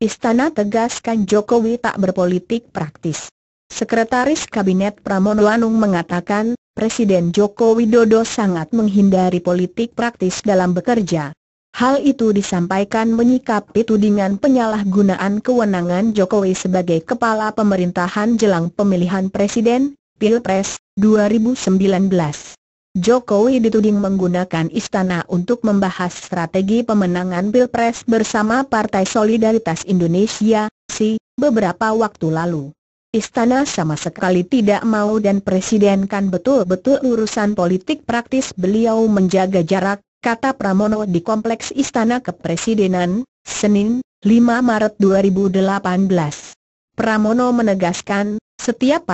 Istana tegaskan Jokowi tak berpolitik praktis. Sekretaris Kabinet Pramono Anung mengatakan, Presiden Joko Widodo sangat menghindari politik praktis dalam bekerja. Hal itu disampaikan menyikapi tudingan penyalahgunaan kewenangan Jokowi sebagai kepala pemerintahan jelang pemilihan presiden, Pilpres, 2019. Jokowi dituding menggunakan istana untuk membahas strategi pemenangan Pilpres bersama Partai Solidaritas Indonesia, SI, beberapa waktu lalu. Istana sama sekali tidak mau dan Presiden kan betul-betul urusan politik praktis beliau menjaga jarak, kata Pramono di Kompleks Istana Kepresidenan, Senin, 5 Maret 2018. Pramono menegaskan, setiap